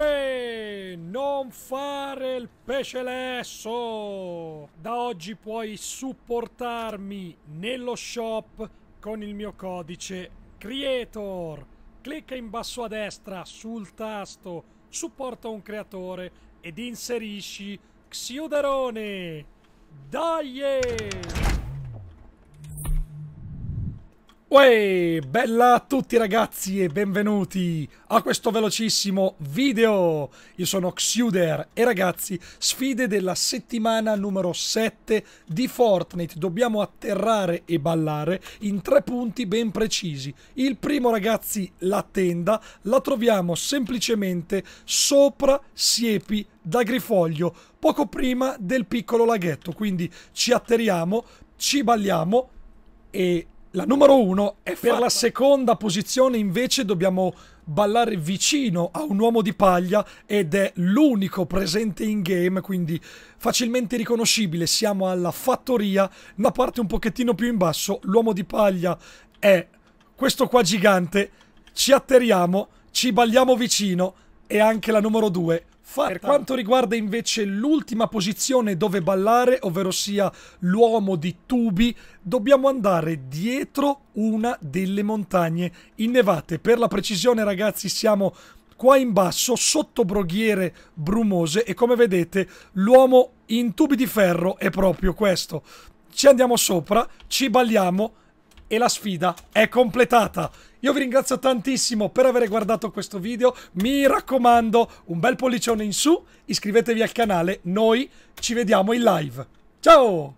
Non fare il pesce lesso! Da oggi puoi supportarmi nello shop con il mio codice Creator. Clicca in basso a destra sul tasto Supporta un creatore ed inserisci Xiuderone. Dai! Uè, bella a tutti ragazzi e benvenuti a questo velocissimo video! Io sono Xuder e ragazzi, sfide della settimana numero 7 di Fortnite. Dobbiamo atterrare e ballare in tre punti ben precisi. Il primo ragazzi, la tenda, la troviamo semplicemente sopra siepi da grifoglio, poco prima del piccolo laghetto. Quindi ci atterriamo, ci balliamo e la numero uno è per fatta. la seconda posizione invece dobbiamo ballare vicino a un uomo di paglia ed è l'unico presente in game, quindi facilmente riconoscibile. Siamo alla fattoria, la parte un pochettino più in basso, l'uomo di paglia è questo qua gigante, ci atterriamo, ci balliamo vicino e anche la numero due Fatta. Per quanto riguarda invece l'ultima posizione dove ballare, ovvero sia l'uomo di tubi, dobbiamo andare dietro una delle montagne innevate. Per la precisione ragazzi siamo qua in basso sotto broghiere brumose e come vedete l'uomo in tubi di ferro è proprio questo. Ci andiamo sopra, ci balliamo e la sfida è completata. Io vi ringrazio tantissimo per aver guardato questo video, mi raccomando un bel pollicione in su, iscrivetevi al canale, noi ci vediamo in live. Ciao!